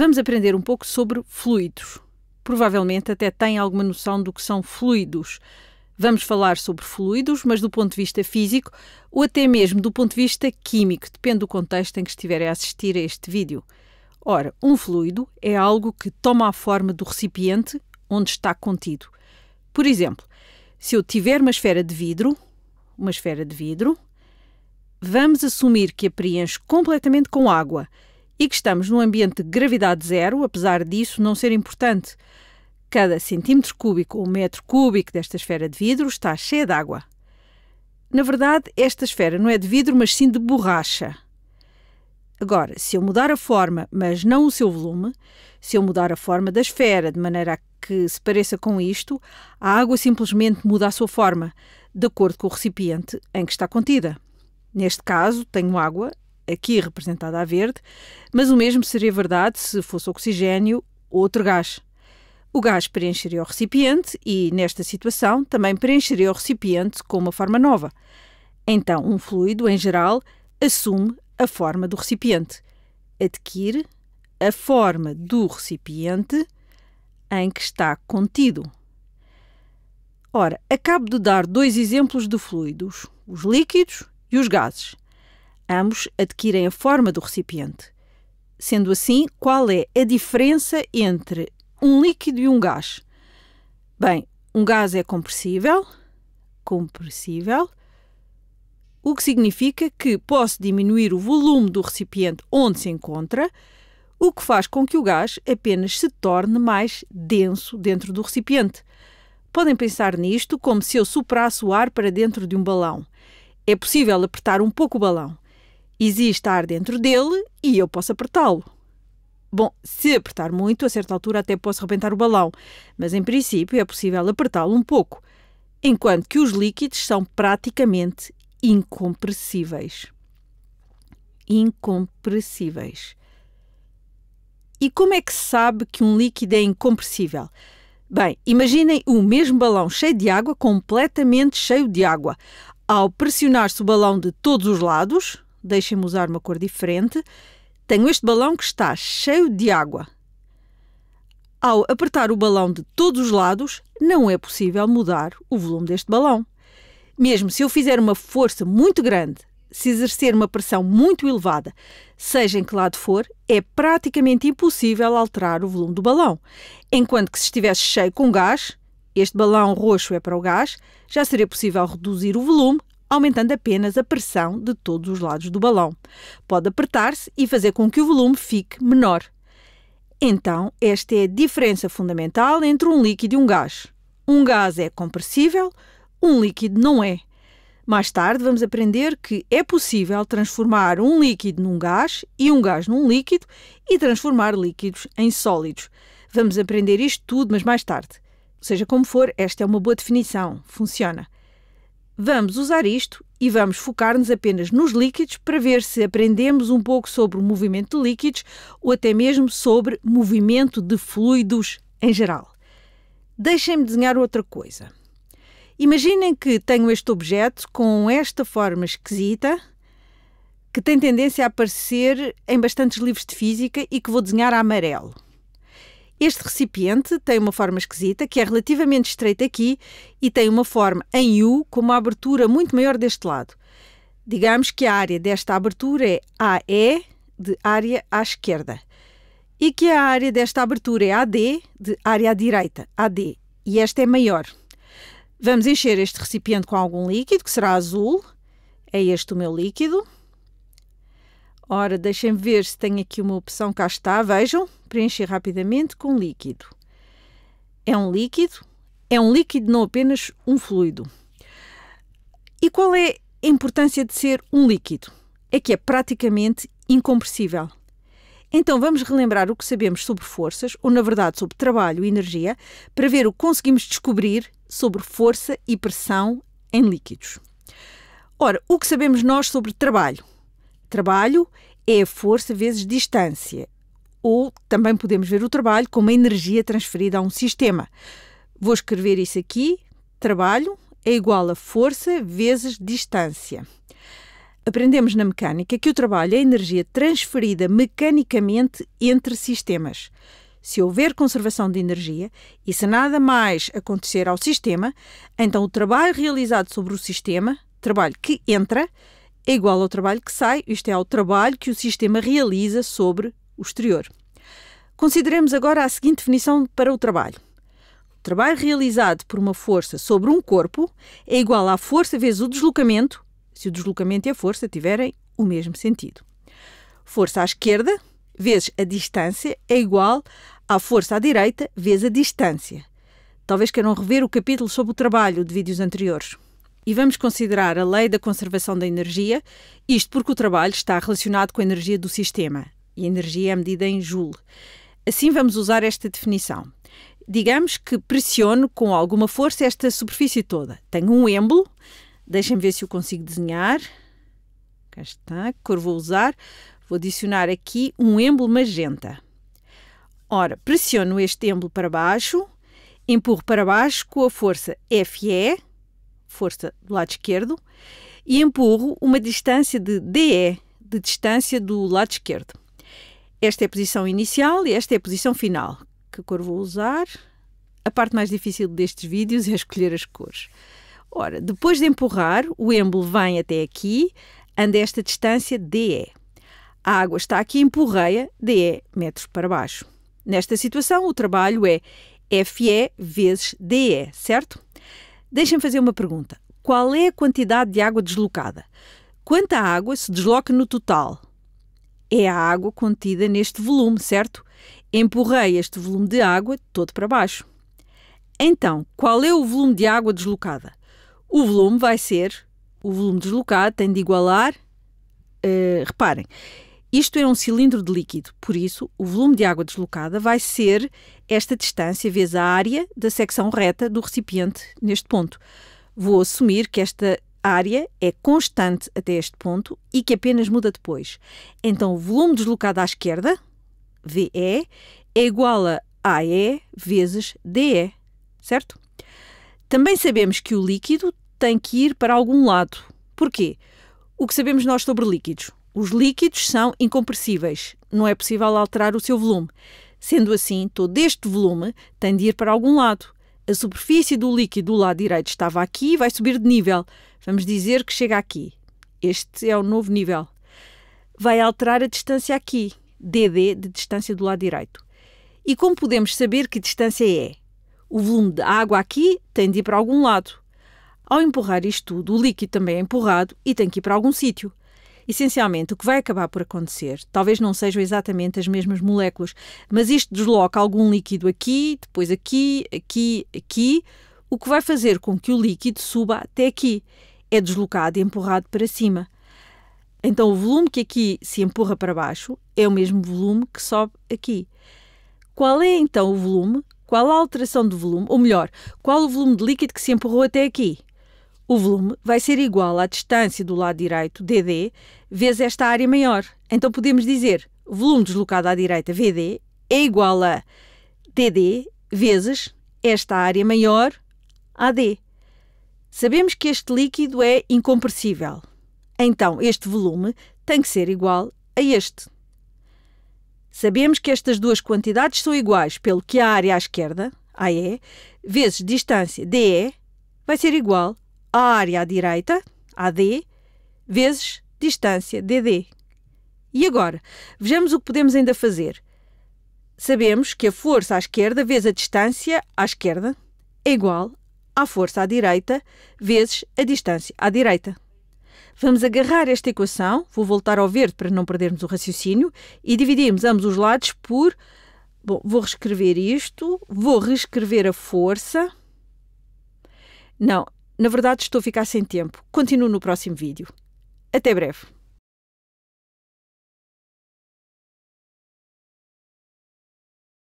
Vamos aprender um pouco sobre fluidos. Provavelmente até tem alguma noção do que são fluidos. Vamos falar sobre fluidos, mas do ponto de vista físico ou até mesmo do ponto de vista químico, depende do contexto em que estiver a assistir a este vídeo. Ora, um fluido é algo que toma a forma do recipiente onde está contido. Por exemplo, se eu tiver uma esfera de vidro, uma esfera de vidro, vamos assumir que a preencho completamente com água e que estamos num ambiente de gravidade zero, apesar disso não ser importante. Cada centímetro cúbico ou metro cúbico desta esfera de vidro está cheia de água. Na verdade, esta esfera não é de vidro, mas sim de borracha. Agora, se eu mudar a forma, mas não o seu volume, se eu mudar a forma da esfera de maneira a que se pareça com isto, a água simplesmente muda a sua forma, de acordo com o recipiente em que está contida. Neste caso, tenho água aqui representada a verde, mas o mesmo seria verdade se fosse oxigênio ou outro gás. O gás preencheria o recipiente e, nesta situação, também preencheria o recipiente com uma forma nova. Então, um fluido, em geral, assume a forma do recipiente, adquire a forma do recipiente em que está contido. Ora, acabo de dar dois exemplos de fluidos, os líquidos e os gases. Ambos adquirem a forma do recipiente. Sendo assim, qual é a diferença entre um líquido e um gás? Bem, um gás é compressível, compressível, o que significa que posso diminuir o volume do recipiente onde se encontra, o que faz com que o gás apenas se torne mais denso dentro do recipiente. Podem pensar nisto como se eu soprasse o ar para dentro de um balão. É possível apertar um pouco o balão, existe ar dentro dele e eu posso apertá-lo. Bom, se apertar muito, a certa altura até posso arrebentar o balão, mas em princípio é possível apertá-lo um pouco, enquanto que os líquidos são praticamente incompressíveis. Incompressíveis. E como é que se sabe que um líquido é incompressível? Bem, imaginem o mesmo balão cheio de água, completamente cheio de água. Ao pressionar-se o balão de todos os lados, deixem-me usar uma cor diferente. Tenho este balão que está cheio de água. Ao apertar o balão de todos os lados, não é possível mudar o volume deste balão. Mesmo se eu fizer uma força muito grande, se exercer uma pressão muito elevada, seja em que lado for, é praticamente impossível alterar o volume do balão. Enquanto que se estivesse cheio com gás, este balão roxo é para o gás, já seria possível reduzir o volume aumentando apenas a pressão de todos os lados do balão. Pode apertar-se e fazer com que o volume fique menor. Então, esta é a diferença fundamental entre um líquido e um gás. Um gás é compressível, um líquido não é. Mais tarde vamos aprender que é possível transformar um líquido num gás e um gás num líquido e transformar líquidos em sólidos. Vamos aprender isto tudo, mas mais tarde. Seja como for, esta é uma boa definição, funciona. Vamos usar isto e vamos focar-nos apenas nos líquidos para ver se aprendemos um pouco sobre o movimento de líquidos ou até mesmo sobre movimento de fluidos em geral. Deixem-me desenhar outra coisa. Imaginem que tenho este objeto com esta forma esquisita que tem tendência a aparecer em bastantes livros de física e que vou desenhar a amarelo. Este recipiente tem uma forma esquisita, que é relativamente estreita aqui e tem uma forma em U com uma abertura muito maior deste lado. Digamos que a área desta abertura é AE, de área à esquerda, e que a área desta abertura é AD, de área à direita, AD, e esta é maior. Vamos encher este recipiente com algum líquido, que será azul. É este o meu líquido. Ora, deixem ver se tem aqui uma opção. Cá está, vejam. Preencher rapidamente com líquido. É um líquido, é um líquido, não apenas um fluido. E qual é a importância de ser um líquido? É que é praticamente incompressível. Então vamos relembrar o que sabemos sobre forças, ou na verdade sobre trabalho e energia, para ver o que conseguimos descobrir sobre força e pressão em líquidos. Ora, o que sabemos nós sobre trabalho? Trabalho é força vezes distância. Ou também podemos ver o trabalho como a energia transferida a um sistema. Vou escrever isso aqui: trabalho é igual a força vezes distância. Aprendemos na mecânica que o trabalho é a energia transferida mecanicamente entre sistemas. Se houver conservação de energia e se nada mais acontecer ao sistema, então o trabalho realizado sobre o sistema, trabalho que entra, é igual ao trabalho que sai, isto é, ao trabalho que o sistema realiza sobre o exterior. Consideremos agora a seguinte definição para o trabalho. O trabalho realizado por uma força sobre um corpo é igual à força vezes o deslocamento, se o deslocamento e a força tiverem o mesmo sentido. Força à esquerda vezes a distância é igual à força à direita vezes a distância. Talvez queiram rever o capítulo sobre o trabalho de vídeos anteriores e vamos considerar a lei da conservação da energia, isto porque o trabalho está relacionado com a energia do sistema, e a energia é medida em joule. Assim vamos usar esta definição. Digamos que pressiono com alguma força esta superfície toda. Tenho um êmbolo, deixem-me ver se eu consigo desenhar. Cá está, que cor vou usar? Vou adicionar aqui um êmbolo magenta. Ora, pressiono este êmbolo para baixo, empurro para baixo com a força FE, força do lado esquerdo e empurro uma distância de DE, de distância do lado esquerdo. Esta é a posição inicial e esta é a posição final. Que cor vou usar? A parte mais difícil destes vídeos é escolher as cores. Ora, depois de empurrar, o êmbolo vem até aqui, anda esta distância DE. A água está aqui, empurrei-a DE metros para baixo. Nesta situação, o trabalho é FE vezes DE, certo? Deixem-me fazer uma pergunta. Qual é a quantidade de água deslocada? Quanta água se desloca no total? É a água contida neste volume, certo? Empurrei este volume de água todo para baixo. Então, qual é o volume de água deslocada? O volume vai ser. O volume deslocado tem de igualar. Uh, reparem, isto é um cilindro de líquido, por isso, o volume de água deslocada vai ser esta distância vezes a área da secção reta do recipiente neste ponto. Vou assumir que esta área é constante até este ponto e que apenas muda depois. Então, o volume deslocado à esquerda, VE, é igual a AE vezes DE, certo? Também sabemos que o líquido tem que ir para algum lado. Porquê? O que sabemos nós sobre líquidos? Os líquidos são incompressíveis, não é possível alterar o seu volume. Sendo assim, todo este volume tem de ir para algum lado. A superfície do líquido do lado direito estava aqui e vai subir de nível. Vamos dizer que chega aqui. Este é o novo nível. Vai alterar a distância aqui, dd de distância do lado direito. E como podemos saber que distância é? O volume de água aqui tem de ir para algum lado. Ao empurrar isto tudo, o líquido também é empurrado e tem que ir para algum sítio. Essencialmente, o que vai acabar por acontecer, talvez não sejam exatamente as mesmas moléculas, mas isto desloca algum líquido aqui, depois aqui, aqui, aqui, o que vai fazer com que o líquido suba até aqui. É deslocado e empurrado para cima. Então, o volume que aqui se empurra para baixo é o mesmo volume que sobe aqui. Qual é então o volume? Qual a alteração de volume? Ou melhor, qual o volume de líquido que se empurrou até aqui? O volume vai ser igual à distância do lado direito, DD, vezes esta área maior. Então podemos dizer volume deslocado à direita, VD, é igual a DD vezes esta área maior, AD. Sabemos que este líquido é incompressível. Então, este volume tem que ser igual a este. Sabemos que estas duas quantidades são iguais, pelo que a área à esquerda, AE, vezes distância, DE, vai ser igual a área à direita, AD, vezes distância, DD. E agora, vejamos o que podemos ainda fazer. Sabemos que a força à esquerda vezes a distância à esquerda é igual à força à direita vezes a distância à direita. Vamos agarrar esta equação, vou voltar ao verde para não perdermos o raciocínio, e dividimos ambos os lados por. Bom, vou reescrever isto, vou reescrever a força. Não, na verdade, estou a ficar sem tempo. Continuo no próximo vídeo. Até breve.